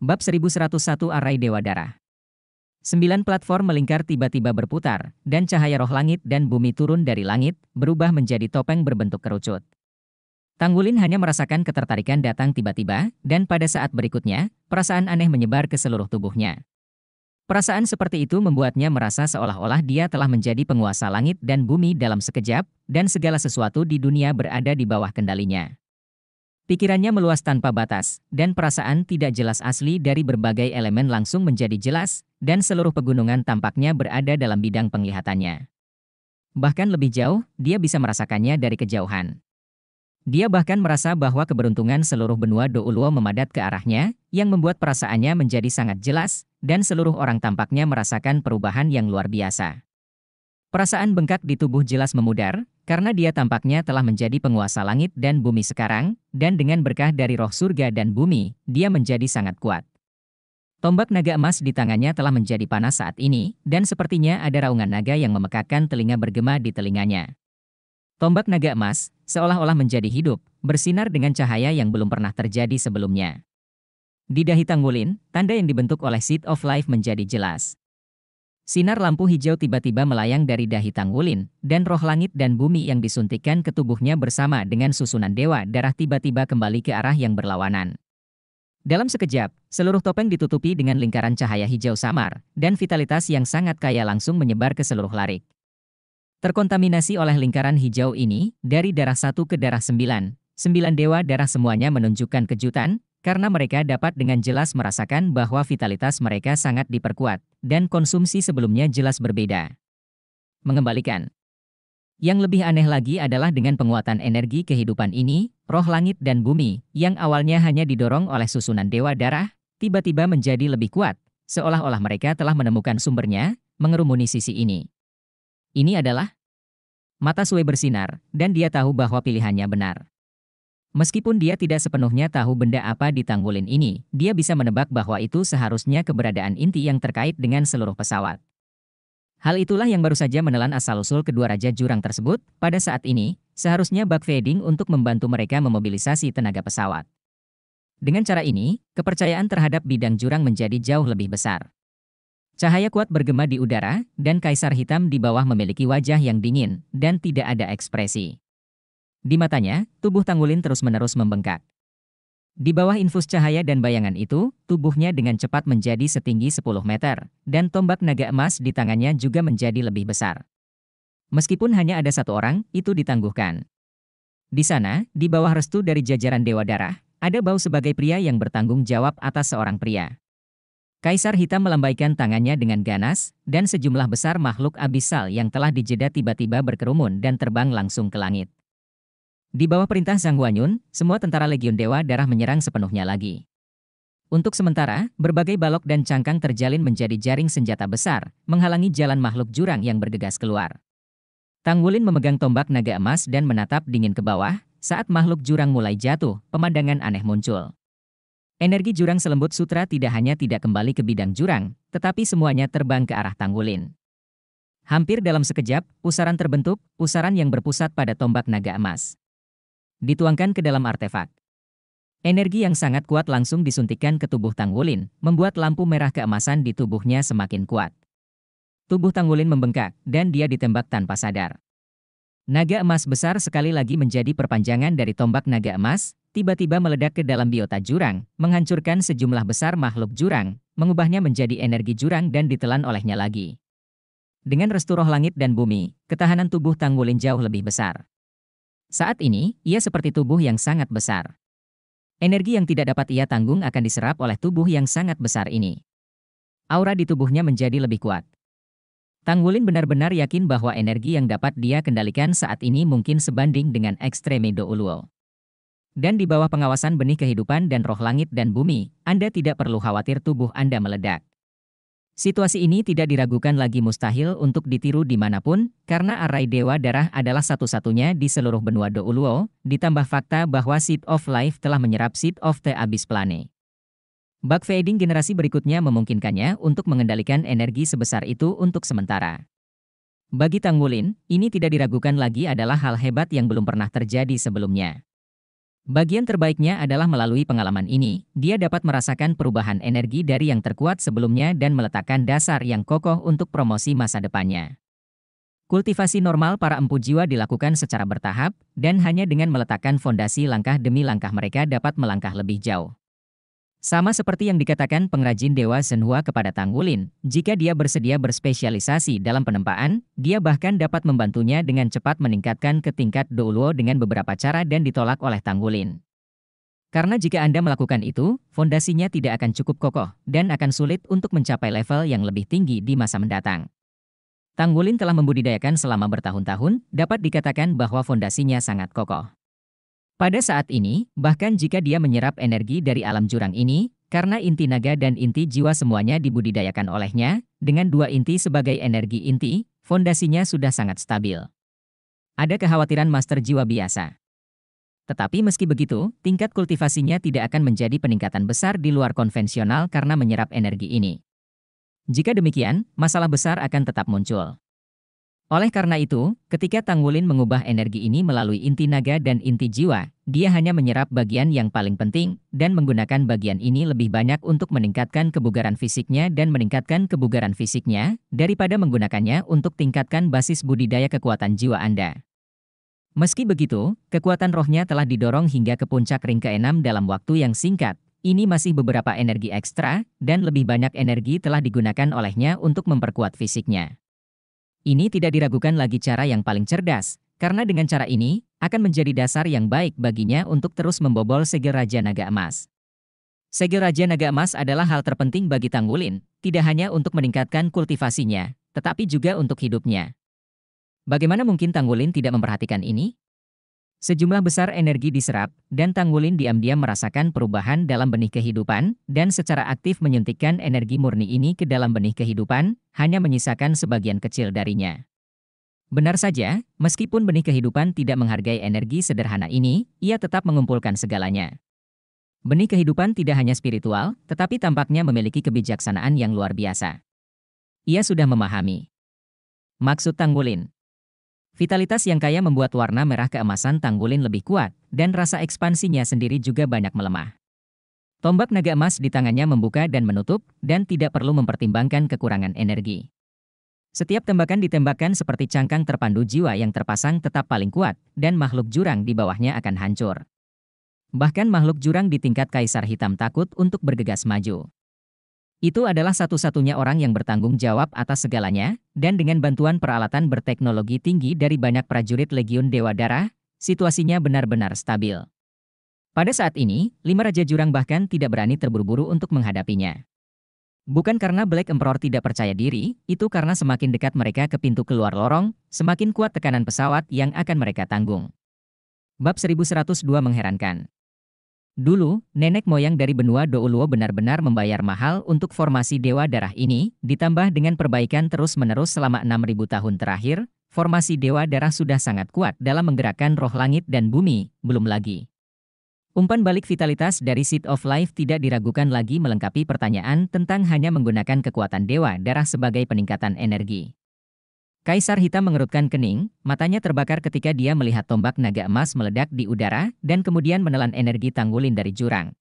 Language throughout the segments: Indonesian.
Bab 1101 Arai Dewa Darah Sembilan platform melingkar tiba-tiba berputar, dan cahaya roh langit dan bumi turun dari langit, berubah menjadi topeng berbentuk kerucut. Tanggulin hanya merasakan ketertarikan datang tiba-tiba, dan pada saat berikutnya, perasaan aneh menyebar ke seluruh tubuhnya. Perasaan seperti itu membuatnya merasa seolah-olah dia telah menjadi penguasa langit dan bumi dalam sekejap, dan segala sesuatu di dunia berada di bawah kendalinya. Pikirannya meluas tanpa batas, dan perasaan tidak jelas asli dari berbagai elemen langsung menjadi jelas, dan seluruh pegunungan tampaknya berada dalam bidang penglihatannya. Bahkan lebih jauh, dia bisa merasakannya dari kejauhan. Dia bahkan merasa bahwa keberuntungan seluruh benua Douluo memadat ke arahnya, yang membuat perasaannya menjadi sangat jelas, dan seluruh orang tampaknya merasakan perubahan yang luar biasa. Perasaan bengkak di tubuh jelas memudar, karena dia tampaknya telah menjadi penguasa langit dan bumi sekarang, dan dengan berkah dari roh surga dan bumi, dia menjadi sangat kuat. Tombak naga emas di tangannya telah menjadi panas saat ini, dan sepertinya ada raungan naga yang memekakan telinga bergema di telinganya. Tombak naga emas, seolah-olah menjadi hidup, bersinar dengan cahaya yang belum pernah terjadi sebelumnya. Di dahi Tanggulin, tanda yang dibentuk oleh Seed of Life menjadi jelas. Sinar lampu hijau tiba-tiba melayang dari dahi Tangwulin, dan roh langit dan bumi yang disuntikan ke tubuhnya bersama dengan susunan dewa darah tiba-tiba kembali ke arah yang berlawanan. Dalam sekejap, seluruh topeng ditutupi dengan lingkaran cahaya hijau samar, dan vitalitas yang sangat kaya langsung menyebar ke seluruh larik. Terkontaminasi oleh lingkaran hijau ini, dari darah satu ke darah sembilan, sembilan dewa darah semuanya menunjukkan kejutan, karena mereka dapat dengan jelas merasakan bahwa vitalitas mereka sangat diperkuat, dan konsumsi sebelumnya jelas berbeda. Mengembalikan. Yang lebih aneh lagi adalah dengan penguatan energi kehidupan ini, roh langit dan bumi, yang awalnya hanya didorong oleh susunan dewa darah, tiba-tiba menjadi lebih kuat, seolah-olah mereka telah menemukan sumbernya, mengerumuni sisi ini. Ini adalah mata Sue bersinar, dan dia tahu bahwa pilihannya benar. Meskipun dia tidak sepenuhnya tahu benda apa di tanggulin ini, dia bisa menebak bahwa itu seharusnya keberadaan inti yang terkait dengan seluruh pesawat. Hal itulah yang baru saja menelan asal-usul kedua raja jurang tersebut. Pada saat ini, seharusnya fading untuk membantu mereka memobilisasi tenaga pesawat. Dengan cara ini, kepercayaan terhadap bidang jurang menjadi jauh lebih besar. Cahaya kuat bergema di udara, dan kaisar hitam di bawah memiliki wajah yang dingin dan tidak ada ekspresi. Di matanya, tubuh Tangulin terus-menerus membengkak. Di bawah infus cahaya dan bayangan itu, tubuhnya dengan cepat menjadi setinggi 10 meter, dan tombak naga emas di tangannya juga menjadi lebih besar. Meskipun hanya ada satu orang, itu ditangguhkan. Di sana, di bawah restu dari jajaran Dewa Darah, ada bau sebagai pria yang bertanggung jawab atas seorang pria. Kaisar Hitam melambaikan tangannya dengan ganas, dan sejumlah besar makhluk abisal yang telah dijeda tiba-tiba berkerumun dan terbang langsung ke langit. Di bawah perintah Zhang Huanyun, semua tentara Legiun Dewa Darah menyerang sepenuhnya lagi. Untuk sementara, berbagai balok dan cangkang terjalin menjadi jaring senjata besar, menghalangi jalan makhluk jurang yang bergegas keluar. Tang Wulin memegang tombak naga emas dan menatap dingin ke bawah, saat makhluk jurang mulai jatuh, pemandangan aneh muncul. Energi jurang selembut sutra tidak hanya tidak kembali ke bidang jurang, tetapi semuanya terbang ke arah Tang Wulin. Hampir dalam sekejap, pusaran terbentuk, pusaran yang berpusat pada tombak naga emas dituangkan ke dalam artefak. Energi yang sangat kuat langsung disuntikan ke tubuh Tang Wulin, membuat lampu merah keemasan di tubuhnya semakin kuat. Tubuh Tang Wulin membengkak, dan dia ditembak tanpa sadar. Naga emas besar sekali lagi menjadi perpanjangan dari tombak naga emas, tiba-tiba meledak ke dalam biota jurang, menghancurkan sejumlah besar makhluk jurang, mengubahnya menjadi energi jurang dan ditelan olehnya lagi. Dengan restu roh langit dan bumi, ketahanan tubuh Tang Wulin jauh lebih besar. Saat ini, ia seperti tubuh yang sangat besar. Energi yang tidak dapat ia tanggung akan diserap oleh tubuh yang sangat besar ini. Aura di tubuhnya menjadi lebih kuat. Tang Wulin benar-benar yakin bahwa energi yang dapat dia kendalikan saat ini mungkin sebanding dengan Extremedo Uluo. Dan di bawah pengawasan benih kehidupan dan roh langit dan bumi, Anda tidak perlu khawatir tubuh Anda meledak. Situasi ini tidak diragukan lagi mustahil untuk ditiru dimanapun, karena arai dewa darah adalah satu-satunya di seluruh benua Douluo, ditambah fakta bahwa Seed of Life telah menyerap Seed of the Abyss Plane. Bug fading generasi berikutnya memungkinkannya untuk mengendalikan energi sebesar itu untuk sementara. Bagi Tang Wulin, ini tidak diragukan lagi adalah hal hebat yang belum pernah terjadi sebelumnya. Bagian terbaiknya adalah melalui pengalaman ini, dia dapat merasakan perubahan energi dari yang terkuat sebelumnya dan meletakkan dasar yang kokoh untuk promosi masa depannya. Kultivasi normal para empu jiwa dilakukan secara bertahap, dan hanya dengan meletakkan fondasi langkah demi langkah mereka dapat melangkah lebih jauh. Sama seperti yang dikatakan pengrajin Dewa Senhua kepada Tang Wulin, jika dia bersedia berspesialisasi dalam penempaan, dia bahkan dapat membantunya dengan cepat meningkatkan ke tingkat Douluo dengan beberapa cara dan ditolak oleh Tang Wulin. Karena jika Anda melakukan itu, fondasinya tidak akan cukup kokoh dan akan sulit untuk mencapai level yang lebih tinggi di masa mendatang. Tang Wulin telah membudidayakan selama bertahun-tahun, dapat dikatakan bahwa fondasinya sangat kokoh. Pada saat ini, bahkan jika dia menyerap energi dari alam jurang ini, karena inti naga dan inti jiwa semuanya dibudidayakan olehnya, dengan dua inti sebagai energi inti, fondasinya sudah sangat stabil. Ada kekhawatiran master jiwa biasa. Tetapi meski begitu, tingkat kultivasinya tidak akan menjadi peningkatan besar di luar konvensional karena menyerap energi ini. Jika demikian, masalah besar akan tetap muncul. Oleh karena itu, ketika Tangwulin mengubah energi ini melalui inti naga dan inti jiwa, dia hanya menyerap bagian yang paling penting, dan menggunakan bagian ini lebih banyak untuk meningkatkan kebugaran fisiknya dan meningkatkan kebugaran fisiknya, daripada menggunakannya untuk tingkatkan basis budidaya kekuatan jiwa Anda. Meski begitu, kekuatan rohnya telah didorong hingga ke puncak ring keenam dalam waktu yang singkat, ini masih beberapa energi ekstra, dan lebih banyak energi telah digunakan olehnya untuk memperkuat fisiknya. Ini tidak diragukan lagi cara yang paling cerdas, karena dengan cara ini, akan menjadi dasar yang baik baginya untuk terus membobol segel Raja Naga Emas. Segel Raja Naga Emas adalah hal terpenting bagi Tanggulin, tidak hanya untuk meningkatkan kultivasinya, tetapi juga untuk hidupnya. Bagaimana mungkin Tanggulin tidak memperhatikan ini? Sejumlah besar energi diserap, dan Tangwulin diam-diam merasakan perubahan dalam benih kehidupan, dan secara aktif menyuntikkan energi murni ini ke dalam benih kehidupan, hanya menyisakan sebagian kecil darinya. Benar saja, meskipun benih kehidupan tidak menghargai energi sederhana ini, ia tetap mengumpulkan segalanya. Benih kehidupan tidak hanya spiritual, tetapi tampaknya memiliki kebijaksanaan yang luar biasa. Ia sudah memahami maksud Tangwulin. Vitalitas yang kaya membuat warna merah keemasan tanggulin lebih kuat, dan rasa ekspansinya sendiri juga banyak melemah. Tombak naga emas di tangannya membuka dan menutup, dan tidak perlu mempertimbangkan kekurangan energi. Setiap tembakan ditembakkan seperti cangkang terpandu jiwa yang terpasang tetap paling kuat, dan makhluk jurang di bawahnya akan hancur. Bahkan makhluk jurang di tingkat kaisar hitam takut untuk bergegas maju. Itu adalah satu-satunya orang yang bertanggung jawab atas segalanya, dan dengan bantuan peralatan berteknologi tinggi dari banyak prajurit Legiun Dewa Darah, situasinya benar-benar stabil. Pada saat ini, lima Raja Jurang bahkan tidak berani terburu-buru untuk menghadapinya. Bukan karena Black Emperor tidak percaya diri, itu karena semakin dekat mereka ke pintu keluar lorong, semakin kuat tekanan pesawat yang akan mereka tanggung. Bab 1102 mengherankan. Dulu, nenek moyang dari benua Douluo benar-benar membayar mahal untuk formasi Dewa Darah ini, ditambah dengan perbaikan terus-menerus selama 6.000 tahun terakhir, formasi Dewa Darah sudah sangat kuat dalam menggerakkan roh langit dan bumi, belum lagi. Umpan balik vitalitas dari Seed of Life tidak diragukan lagi melengkapi pertanyaan tentang hanya menggunakan kekuatan Dewa Darah sebagai peningkatan energi. Kaisar hitam mengerutkan kening, matanya terbakar ketika dia melihat tombak naga emas meledak di udara dan kemudian menelan energi tanggulin dari jurang.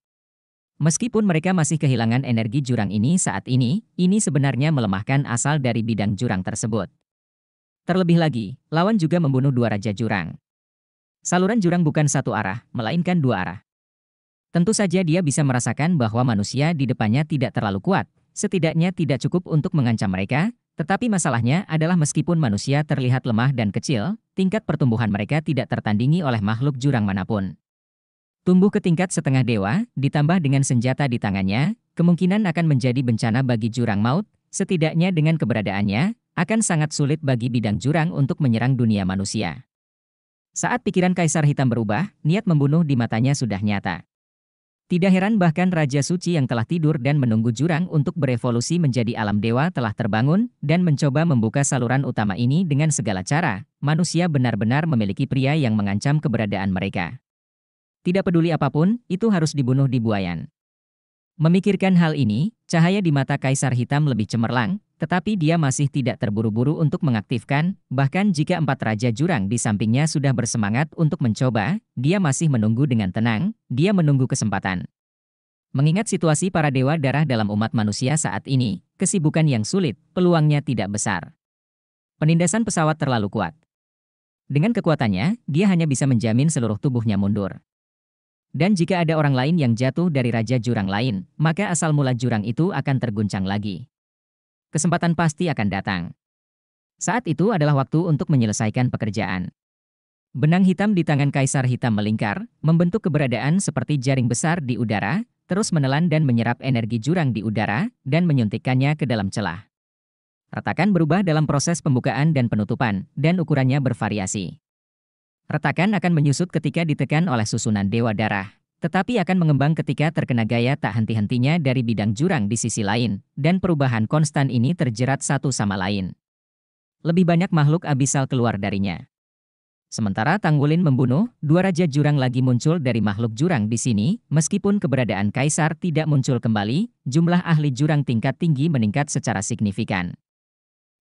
Meskipun mereka masih kehilangan energi jurang ini saat ini, ini sebenarnya melemahkan asal dari bidang jurang tersebut. Terlebih lagi, lawan juga membunuh dua raja jurang. Saluran jurang bukan satu arah, melainkan dua arah. Tentu saja dia bisa merasakan bahwa manusia di depannya tidak terlalu kuat, setidaknya tidak cukup untuk mengancam mereka, tetapi masalahnya adalah meskipun manusia terlihat lemah dan kecil, tingkat pertumbuhan mereka tidak tertandingi oleh makhluk jurang manapun. Tumbuh ke tingkat setengah dewa, ditambah dengan senjata di tangannya, kemungkinan akan menjadi bencana bagi jurang maut, setidaknya dengan keberadaannya, akan sangat sulit bagi bidang jurang untuk menyerang dunia manusia. Saat pikiran Kaisar Hitam berubah, niat membunuh di matanya sudah nyata. Tidak heran bahkan Raja Suci yang telah tidur dan menunggu jurang untuk berevolusi menjadi alam dewa telah terbangun dan mencoba membuka saluran utama ini dengan segala cara. Manusia benar-benar memiliki pria yang mengancam keberadaan mereka. Tidak peduli apapun, itu harus dibunuh di buayan. Memikirkan hal ini, cahaya di mata Kaisar Hitam lebih cemerlang, tetapi dia masih tidak terburu-buru untuk mengaktifkan, bahkan jika empat raja jurang di sampingnya sudah bersemangat untuk mencoba, dia masih menunggu dengan tenang, dia menunggu kesempatan. Mengingat situasi para dewa darah dalam umat manusia saat ini, kesibukan yang sulit, peluangnya tidak besar. Penindasan pesawat terlalu kuat. Dengan kekuatannya, dia hanya bisa menjamin seluruh tubuhnya mundur. Dan jika ada orang lain yang jatuh dari raja jurang lain, maka asal mula jurang itu akan terguncang lagi kesempatan pasti akan datang. Saat itu adalah waktu untuk menyelesaikan pekerjaan. Benang hitam di tangan kaisar hitam melingkar, membentuk keberadaan seperti jaring besar di udara, terus menelan dan menyerap energi jurang di udara, dan menyuntikkannya ke dalam celah. Retakan berubah dalam proses pembukaan dan penutupan, dan ukurannya bervariasi. Retakan akan menyusut ketika ditekan oleh susunan dewa darah tetapi akan mengembang ketika terkena gaya tak henti-hentinya dari bidang jurang di sisi lain, dan perubahan konstan ini terjerat satu sama lain. Lebih banyak makhluk abisal keluar darinya. Sementara Tanggulin membunuh, dua raja jurang lagi muncul dari makhluk jurang di sini, meskipun keberadaan kaisar tidak muncul kembali, jumlah ahli jurang tingkat tinggi meningkat secara signifikan.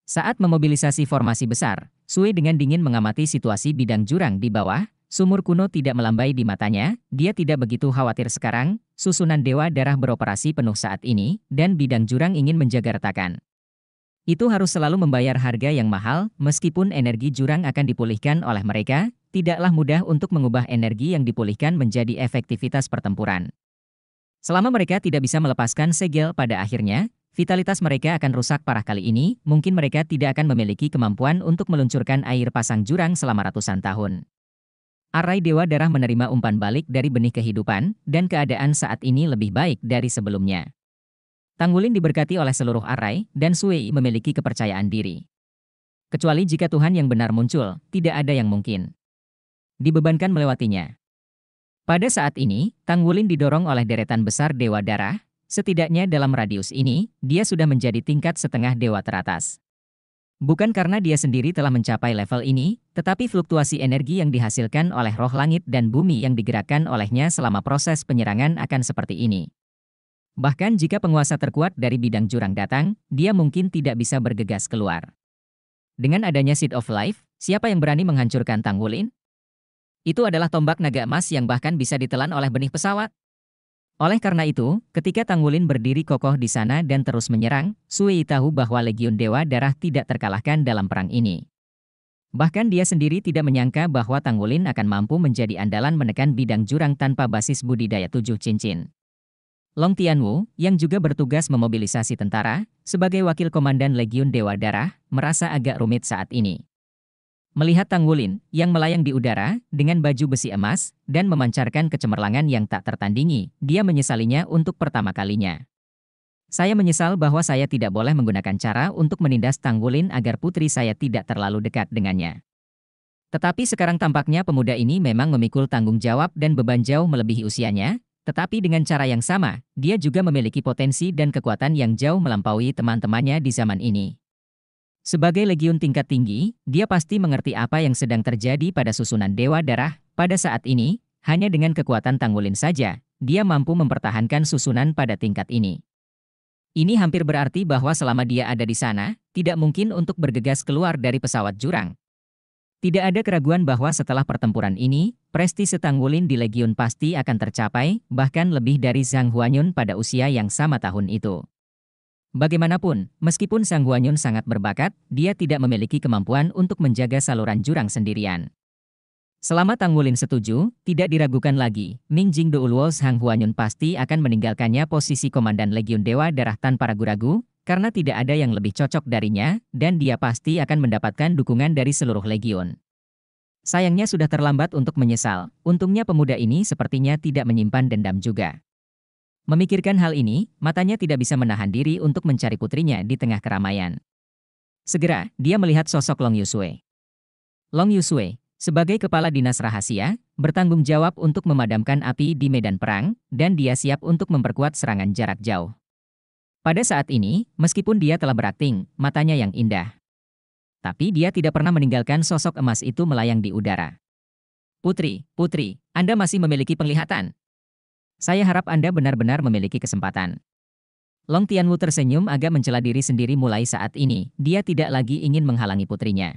Saat memobilisasi formasi besar, Sui dengan dingin mengamati situasi bidang jurang di bawah, Sumur kuno tidak melambai di matanya, dia tidak begitu khawatir sekarang, susunan dewa darah beroperasi penuh saat ini, dan bidang jurang ingin menjaga retakan. Itu harus selalu membayar harga yang mahal, meskipun energi jurang akan dipulihkan oleh mereka, tidaklah mudah untuk mengubah energi yang dipulihkan menjadi efektivitas pertempuran. Selama mereka tidak bisa melepaskan segel pada akhirnya, vitalitas mereka akan rusak parah kali ini, mungkin mereka tidak akan memiliki kemampuan untuk meluncurkan air pasang jurang selama ratusan tahun. Arai Dewa Darah menerima umpan balik dari benih kehidupan, dan keadaan saat ini lebih baik dari sebelumnya. Tanggulin diberkati oleh seluruh Arai, dan Sui memiliki kepercayaan diri. Kecuali jika Tuhan yang benar muncul, tidak ada yang mungkin. Dibebankan melewatinya. Pada saat ini, Tanggulin didorong oleh deretan besar Dewa Darah, setidaknya dalam radius ini, dia sudah menjadi tingkat setengah Dewa teratas. Bukan karena dia sendiri telah mencapai level ini, tetapi fluktuasi energi yang dihasilkan oleh roh langit dan bumi yang digerakkan olehnya selama proses penyerangan akan seperti ini. Bahkan jika penguasa terkuat dari bidang jurang datang, dia mungkin tidak bisa bergegas keluar. Dengan adanya Seed of Life, siapa yang berani menghancurkan Tang Wulin? Itu adalah tombak naga emas yang bahkan bisa ditelan oleh benih pesawat. Oleh karena itu, ketika Wulin berdiri kokoh di sana dan terus menyerang, Sui tahu bahwa Legiun Dewa Darah tidak terkalahkan dalam perang ini. Bahkan dia sendiri tidak menyangka bahwa Wulin akan mampu menjadi andalan menekan bidang jurang tanpa basis budidaya tujuh cincin. Long Tianwu, yang juga bertugas memobilisasi tentara, sebagai wakil komandan Legiun Dewa Darah, merasa agak rumit saat ini. Melihat Tanggulin yang melayang di udara dengan baju besi emas dan memancarkan kecemerlangan yang tak tertandingi, dia menyesalinya untuk pertama kalinya. Saya menyesal bahwa saya tidak boleh menggunakan cara untuk menindas Tanggulin agar putri saya tidak terlalu dekat dengannya. Tetapi sekarang tampaknya pemuda ini memang memikul tanggung jawab dan beban jauh melebihi usianya, tetapi dengan cara yang sama, dia juga memiliki potensi dan kekuatan yang jauh melampaui teman-temannya di zaman ini. Sebagai legiun tingkat tinggi, dia pasti mengerti apa yang sedang terjadi pada susunan dewa darah. Pada saat ini, hanya dengan kekuatan tanggulin saja, dia mampu mempertahankan susunan pada tingkat ini. Ini hampir berarti bahwa selama dia ada di sana, tidak mungkin untuk bergegas keluar dari pesawat jurang. Tidak ada keraguan bahwa setelah pertempuran ini, prestise Tang di legiun pasti akan tercapai, bahkan lebih dari Zhang Huanyun pada usia yang sama tahun itu. Bagaimanapun, meskipun Sang Guanyun sangat berbakat, dia tidak memiliki kemampuan untuk menjaga saluran jurang sendirian. Selama Tang Wulin setuju, tidak diragukan lagi, Ming Jing Duoluo Sang Huanyun pasti akan meninggalkannya posisi Komandan Legiun Dewa Darah tanpa ragu-ragu, karena tidak ada yang lebih cocok darinya, dan dia pasti akan mendapatkan dukungan dari seluruh Legiun. Sayangnya sudah terlambat untuk menyesal, untungnya pemuda ini sepertinya tidak menyimpan dendam juga. Memikirkan hal ini, matanya tidak bisa menahan diri untuk mencari putrinya di tengah keramaian. Segera, dia melihat sosok Long Yusue. Long Yusue, sebagai kepala dinas rahasia, bertanggung jawab untuk memadamkan api di medan perang, dan dia siap untuk memperkuat serangan jarak jauh. Pada saat ini, meskipun dia telah berakting, matanya yang indah. Tapi dia tidak pernah meninggalkan sosok emas itu melayang di udara. Putri, putri, Anda masih memiliki penglihatan, saya harap Anda benar-benar memiliki kesempatan. Long Tianwu tersenyum agak mencela diri sendiri mulai saat ini, dia tidak lagi ingin menghalangi putrinya.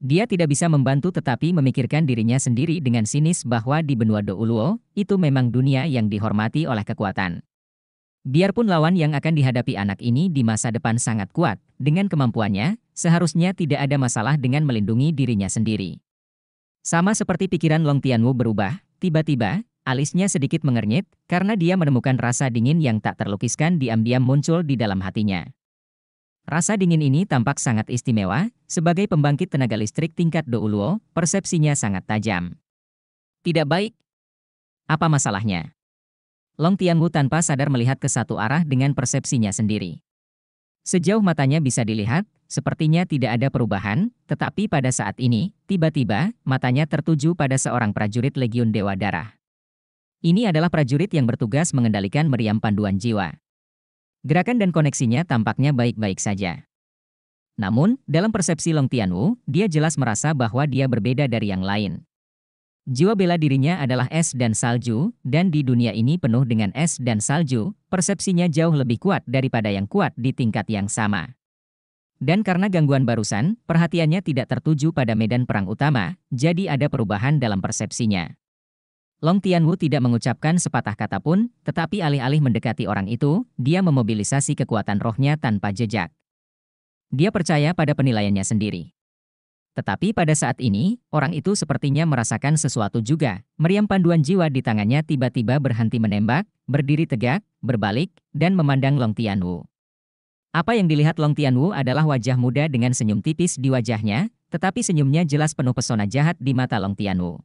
Dia tidak bisa membantu tetapi memikirkan dirinya sendiri dengan sinis bahwa di benua Douluo, itu memang dunia yang dihormati oleh kekuatan. Biarpun lawan yang akan dihadapi anak ini di masa depan sangat kuat, dengan kemampuannya, seharusnya tidak ada masalah dengan melindungi dirinya sendiri. Sama seperti pikiran Long Tianwu berubah, tiba-tiba, Alisnya sedikit mengernyit karena dia menemukan rasa dingin yang tak terlukiskan diam-diam muncul di dalam hatinya. Rasa dingin ini tampak sangat istimewa, sebagai pembangkit tenaga listrik tingkat Douluo, persepsinya sangat tajam. Tidak baik. Apa masalahnya? Long Tianggu tanpa sadar melihat ke satu arah dengan persepsinya sendiri. Sejauh matanya bisa dilihat, sepertinya tidak ada perubahan, tetapi pada saat ini, tiba-tiba, matanya tertuju pada seorang prajurit Legiun Dewa Darah. Ini adalah prajurit yang bertugas mengendalikan meriam panduan jiwa. Gerakan dan koneksinya tampaknya baik-baik saja. Namun, dalam persepsi Long Tianwu, dia jelas merasa bahwa dia berbeda dari yang lain. Jiwa bela dirinya adalah es dan salju, dan di dunia ini penuh dengan es dan salju, persepsinya jauh lebih kuat daripada yang kuat di tingkat yang sama. Dan karena gangguan barusan, perhatiannya tidak tertuju pada medan perang utama, jadi ada perubahan dalam persepsinya. Long Tianwu tidak mengucapkan sepatah kata pun, tetapi alih-alih mendekati orang itu, dia memobilisasi kekuatan rohnya tanpa jejak. Dia percaya pada penilaiannya sendiri. Tetapi pada saat ini, orang itu sepertinya merasakan sesuatu juga. Meriam panduan jiwa di tangannya tiba-tiba berhenti menembak, berdiri tegak, berbalik, dan memandang Long Tianwu. Apa yang dilihat Long Tianwu adalah wajah muda dengan senyum tipis di wajahnya, tetapi senyumnya jelas penuh pesona jahat di mata Long Tianwu.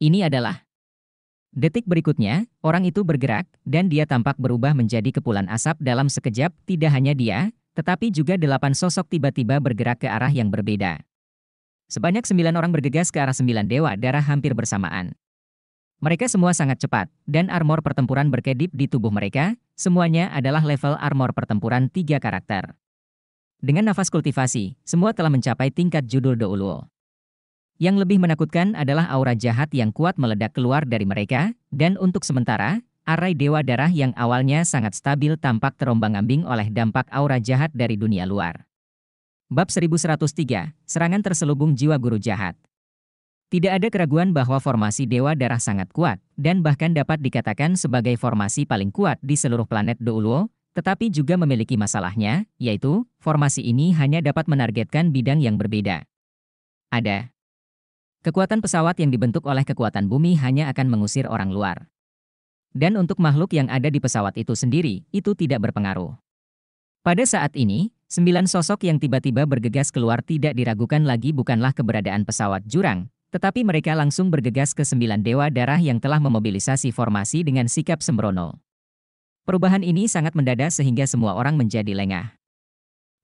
Ini adalah Detik berikutnya, orang itu bergerak, dan dia tampak berubah menjadi kepulan asap dalam sekejap, tidak hanya dia, tetapi juga delapan sosok tiba-tiba bergerak ke arah yang berbeda. Sebanyak sembilan orang bergegas ke arah sembilan dewa darah hampir bersamaan. Mereka semua sangat cepat, dan armor pertempuran berkedip di tubuh mereka, semuanya adalah level armor pertempuran tiga karakter. Dengan nafas kultivasi, semua telah mencapai tingkat judul Douluo. Yang lebih menakutkan adalah aura jahat yang kuat meledak keluar dari mereka, dan untuk sementara, arai dewa darah yang awalnya sangat stabil tampak terombang-ambing oleh dampak aura jahat dari dunia luar. Bab 1103, Serangan Terselubung Jiwa Guru Jahat Tidak ada keraguan bahwa formasi dewa darah sangat kuat, dan bahkan dapat dikatakan sebagai formasi paling kuat di seluruh planet Douluo, tetapi juga memiliki masalahnya, yaitu, formasi ini hanya dapat menargetkan bidang yang berbeda. Ada Kekuatan pesawat yang dibentuk oleh kekuatan bumi hanya akan mengusir orang luar. Dan untuk makhluk yang ada di pesawat itu sendiri, itu tidak berpengaruh. Pada saat ini, sembilan sosok yang tiba-tiba bergegas keluar tidak diragukan lagi bukanlah keberadaan pesawat jurang, tetapi mereka langsung bergegas ke sembilan dewa darah yang telah memobilisasi formasi dengan sikap sembrono. Perubahan ini sangat mendadak sehingga semua orang menjadi lengah.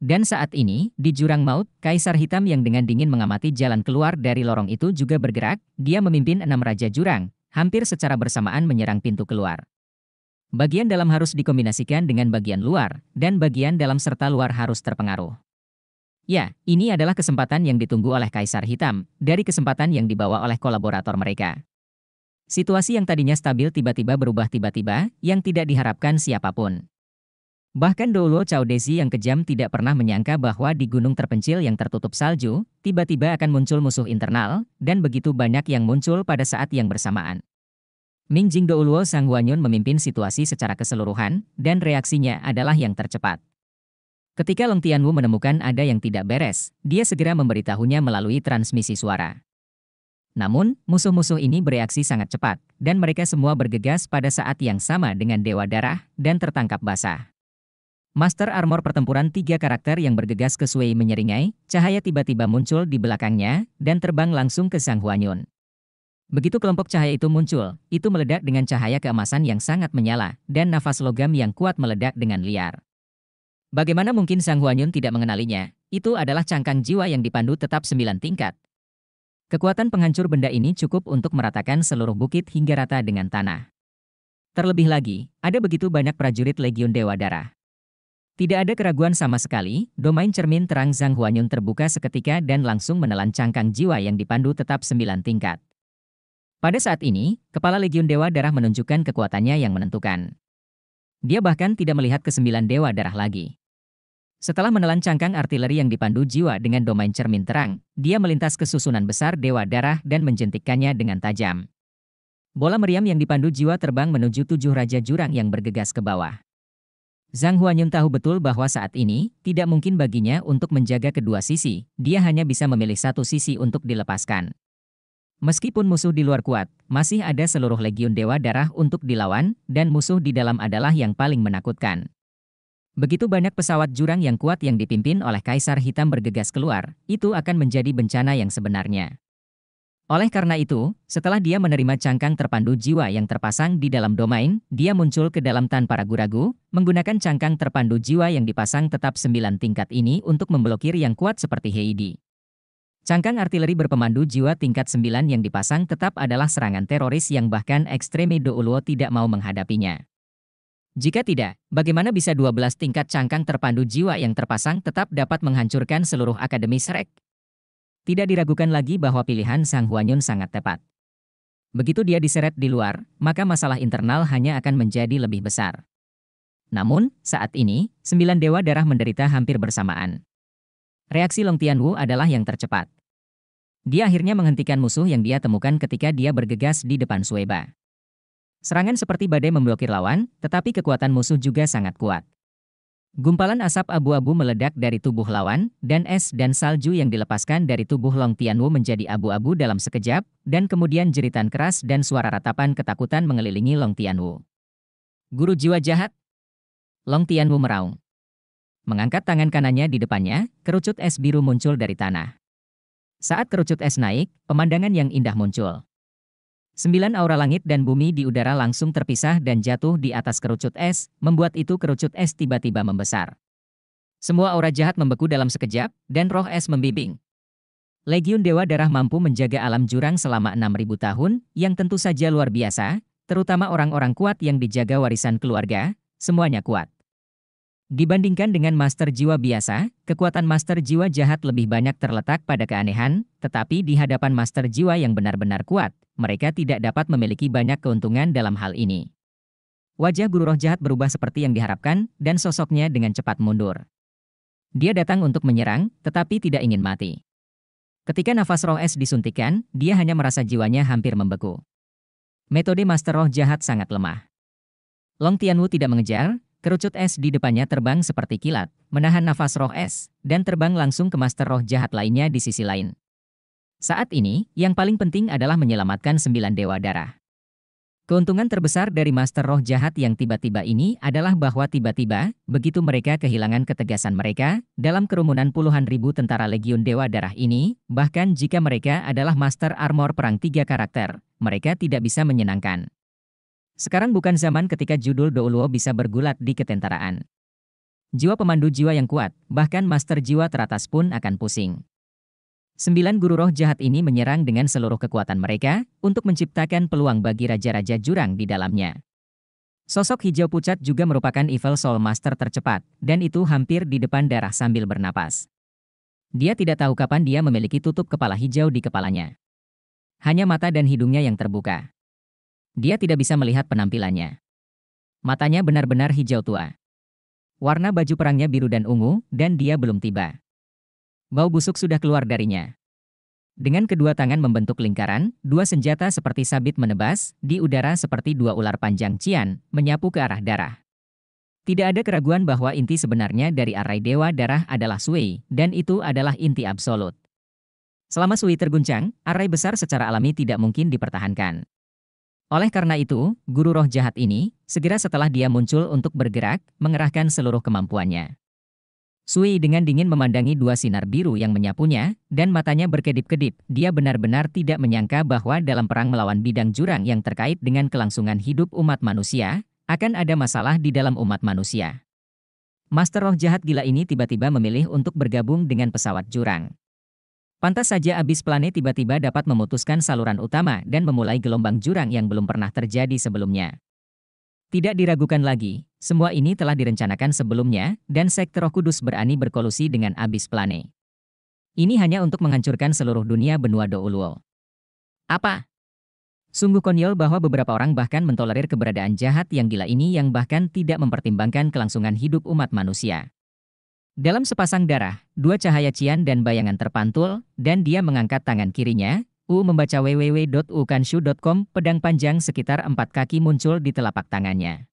Dan saat ini, di jurang maut, Kaisar Hitam yang dengan dingin mengamati jalan keluar dari lorong itu juga bergerak, dia memimpin enam raja jurang, hampir secara bersamaan menyerang pintu keluar. Bagian dalam harus dikombinasikan dengan bagian luar, dan bagian dalam serta luar harus terpengaruh. Ya, ini adalah kesempatan yang ditunggu oleh Kaisar Hitam, dari kesempatan yang dibawa oleh kolaborator mereka. Situasi yang tadinya stabil tiba-tiba berubah tiba-tiba, yang tidak diharapkan siapapun. Bahkan Douluo Cao Desi yang kejam tidak pernah menyangka bahwa di gunung terpencil yang tertutup salju, tiba-tiba akan muncul musuh internal, dan begitu banyak yang muncul pada saat yang bersamaan. Ming Jing Douluo Sang Wanyun memimpin situasi secara keseluruhan, dan reaksinya adalah yang tercepat. Ketika Leng Tianwu menemukan ada yang tidak beres, dia segera memberitahunya melalui transmisi suara. Namun, musuh-musuh ini bereaksi sangat cepat, dan mereka semua bergegas pada saat yang sama dengan Dewa Darah, dan tertangkap basah. Master Armor pertempuran tiga karakter yang bergegas ke Sui menyeringai, cahaya tiba-tiba muncul di belakangnya, dan terbang langsung ke Sang Huanyun. Begitu kelompok cahaya itu muncul, itu meledak dengan cahaya keemasan yang sangat menyala, dan nafas logam yang kuat meledak dengan liar. Bagaimana mungkin Sang Huanyun tidak mengenalinya? Itu adalah cangkang jiwa yang dipandu tetap sembilan tingkat. Kekuatan penghancur benda ini cukup untuk meratakan seluruh bukit hingga rata dengan tanah. Terlebih lagi, ada begitu banyak prajurit Legion Dewa Darah. Tidak ada keraguan sama sekali, domain cermin terang Zhang Huanyun terbuka seketika dan langsung menelan cangkang jiwa yang dipandu tetap sembilan tingkat. Pada saat ini, Kepala Legiun Dewa Darah menunjukkan kekuatannya yang menentukan. Dia bahkan tidak melihat kesembilan Dewa Darah lagi. Setelah menelan cangkang artileri yang dipandu jiwa dengan domain cermin terang, dia melintas ke susunan besar Dewa Darah dan menjentikkannya dengan tajam. Bola meriam yang dipandu jiwa terbang menuju tujuh raja jurang yang bergegas ke bawah. Zhang Huanyun tahu betul bahwa saat ini, tidak mungkin baginya untuk menjaga kedua sisi, dia hanya bisa memilih satu sisi untuk dilepaskan. Meskipun musuh di luar kuat, masih ada seluruh legiun dewa darah untuk dilawan, dan musuh di dalam adalah yang paling menakutkan. Begitu banyak pesawat jurang yang kuat yang dipimpin oleh Kaisar Hitam bergegas keluar, itu akan menjadi bencana yang sebenarnya. Oleh karena itu, setelah dia menerima cangkang terpandu jiwa yang terpasang di dalam domain, dia muncul ke dalam tanpa ragu-ragu, menggunakan cangkang terpandu jiwa yang dipasang tetap sembilan tingkat ini untuk memblokir yang kuat seperti Heidi. Cangkang artileri berpemandu jiwa tingkat sembilan yang dipasang tetap adalah serangan teroris yang bahkan ekstremi Douluo tidak mau menghadapinya. Jika tidak, bagaimana bisa 12 tingkat cangkang terpandu jiwa yang terpasang tetap dapat menghancurkan seluruh akademi Srek? Tidak diragukan lagi bahwa pilihan Sang Huanyun sangat tepat. Begitu dia diseret di luar, maka masalah internal hanya akan menjadi lebih besar. Namun, saat ini, sembilan dewa darah menderita hampir bersamaan. Reaksi Long Tianwu adalah yang tercepat. Dia akhirnya menghentikan musuh yang dia temukan ketika dia bergegas di depan Sueba. Serangan seperti badai memblokir lawan, tetapi kekuatan musuh juga sangat kuat. Gumpalan asap abu-abu meledak dari tubuh lawan, dan es dan salju yang dilepaskan dari tubuh Long Tianwu menjadi abu-abu dalam sekejap, dan kemudian jeritan keras dan suara ratapan ketakutan mengelilingi Long Tianwu. Guru jiwa jahat? Long Tianwu meraung. Mengangkat tangan kanannya di depannya, kerucut es biru muncul dari tanah. Saat kerucut es naik, pemandangan yang indah muncul. Sembilan aura langit dan bumi di udara langsung terpisah dan jatuh di atas kerucut es, membuat itu kerucut es tiba-tiba membesar. Semua aura jahat membeku dalam sekejap, dan roh es membimbing. Legiun Dewa Darah mampu menjaga alam jurang selama 6.000 tahun, yang tentu saja luar biasa, terutama orang-orang kuat yang dijaga warisan keluarga, semuanya kuat. Dibandingkan dengan master jiwa biasa, kekuatan master jiwa jahat lebih banyak terletak pada keanehan, tetapi di hadapan master jiwa yang benar-benar kuat, mereka tidak dapat memiliki banyak keuntungan dalam hal ini. Wajah guru roh jahat berubah seperti yang diharapkan, dan sosoknya dengan cepat mundur. Dia datang untuk menyerang, tetapi tidak ingin mati. Ketika nafas roh es disuntikan, dia hanya merasa jiwanya hampir membeku. Metode master roh jahat sangat lemah. Long Tianwu tidak mengejar, Kerucut es di depannya terbang seperti kilat, menahan nafas roh es, dan terbang langsung ke master roh jahat lainnya di sisi lain. Saat ini, yang paling penting adalah menyelamatkan sembilan dewa darah. Keuntungan terbesar dari master roh jahat yang tiba-tiba ini adalah bahwa tiba-tiba, begitu mereka kehilangan ketegasan mereka, dalam kerumunan puluhan ribu tentara legion dewa darah ini, bahkan jika mereka adalah master armor perang tiga karakter, mereka tidak bisa menyenangkan. Sekarang bukan zaman ketika judul Douluo bisa bergulat di ketentaraan. Jiwa pemandu jiwa yang kuat, bahkan master jiwa teratas pun akan pusing. Sembilan guru roh jahat ini menyerang dengan seluruh kekuatan mereka untuk menciptakan peluang bagi raja-raja jurang di dalamnya. Sosok hijau pucat juga merupakan Evil Soul Master tercepat, dan itu hampir di depan darah sambil bernapas. Dia tidak tahu kapan dia memiliki tutup kepala hijau di kepalanya. Hanya mata dan hidungnya yang terbuka. Dia tidak bisa melihat penampilannya. Matanya benar-benar hijau tua. Warna baju perangnya biru dan ungu, dan dia belum tiba. Bau busuk sudah keluar darinya. Dengan kedua tangan membentuk lingkaran, dua senjata seperti sabit menebas, di udara seperti dua ular panjang cian, menyapu ke arah darah. Tidak ada keraguan bahwa inti sebenarnya dari arai dewa darah adalah Sui, dan itu adalah inti absolut. Selama Sui terguncang, arai besar secara alami tidak mungkin dipertahankan. Oleh karena itu, guru roh jahat ini, segera setelah dia muncul untuk bergerak, mengerahkan seluruh kemampuannya. Sui dengan dingin memandangi dua sinar biru yang menyapunya, dan matanya berkedip-kedip. Dia benar-benar tidak menyangka bahwa dalam perang melawan bidang jurang yang terkait dengan kelangsungan hidup umat manusia, akan ada masalah di dalam umat manusia. Master roh jahat gila ini tiba-tiba memilih untuk bergabung dengan pesawat jurang. Pantas saja abis Planet tiba-tiba dapat memutuskan saluran utama dan memulai gelombang jurang yang belum pernah terjadi sebelumnya. Tidak diragukan lagi, semua ini telah direncanakan sebelumnya, dan Sektor Roh Kudus berani berkolusi dengan abis Planet. Ini hanya untuk menghancurkan seluruh dunia benua Douluo. Apa? Sungguh konyol bahwa beberapa orang bahkan mentolerir keberadaan jahat yang gila ini yang bahkan tidak mempertimbangkan kelangsungan hidup umat manusia. Dalam sepasang darah, dua cahaya cian dan bayangan terpantul, dan dia mengangkat tangan kirinya. U membaca www.ukanshu.com, pedang panjang sekitar empat kaki muncul di telapak tangannya.